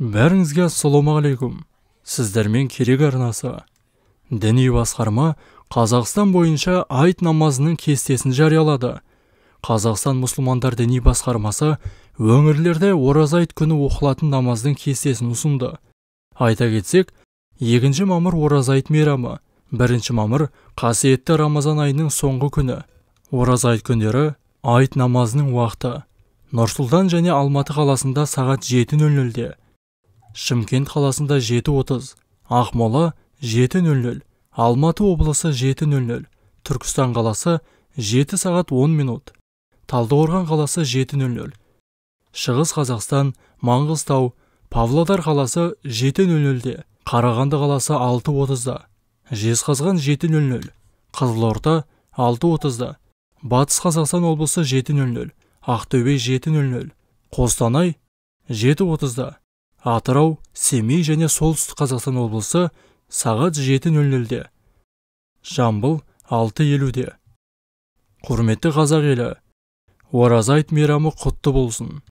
Бәріңізге ассалаумағалейкум. Сіздермен керек арнасы. Діни басқарма Қазақстан бойынша айт намазының кестесін жариялады. Қазақстан мұсылмандар діни басқармасы өңірлерде ораза айт күні оқылатын намаздың кестесін ұсынды. Айта кетсек, екінші мамыр ораза айт мейрамы, Бірінші мамыр қасиетті Рамазан айының соңғы күні. Ораза айт күндері айт намазының уақыты. Нұрсұлтан және Алматы қаласында сағат 7.00-де шымкент қаласында 7.30, Ақмола 7.00, Алматы облысы 7.00, Түркістан қаласы 7 сағат 10 минут, Талдықорған қаласы 7.00, Шығыс Қазақстан, Маңғыстау, Павлодар қаласы 7.00-де, Қарағанды қаласы 6.30-да, Жезқазған 7.00, Қызылорда 6.30-да, Батыс Қазақстан облысы 7.00, Ақтөбе 7.00, Қостанай 7.30-да, атырау семей және солтүстік қазақстан облысы сағат жеті нөл жамбыл алты елуде құрметті қазақ елі ораза айт мейрамы құтты болсын